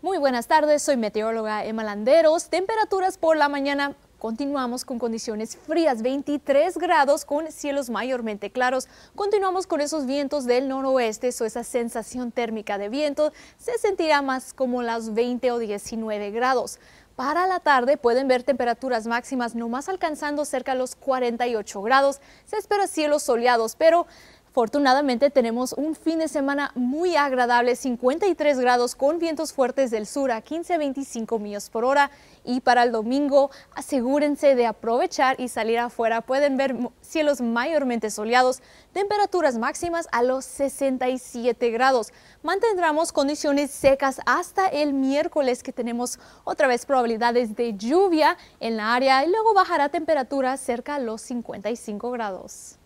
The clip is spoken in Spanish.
Muy buenas tardes, soy meteoróloga Emma Landeros. Temperaturas por la mañana. Continuamos con condiciones frías, 23 grados con cielos mayormente claros. Continuamos con esos vientos del noroeste, o esa sensación térmica de viento se sentirá más como las 20 o 19 grados. Para la tarde pueden ver temperaturas máximas no más alcanzando cerca de los 48 grados. Se espera cielos soleados, pero Afortunadamente tenemos un fin de semana muy agradable, 53 grados con vientos fuertes del sur a 15 25 millas por hora y para el domingo asegúrense de aprovechar y salir afuera. Pueden ver cielos mayormente soleados, temperaturas máximas a los 67 grados. Mantendremos condiciones secas hasta el miércoles que tenemos otra vez probabilidades de lluvia en la área y luego bajará temperatura cerca a los 55 grados.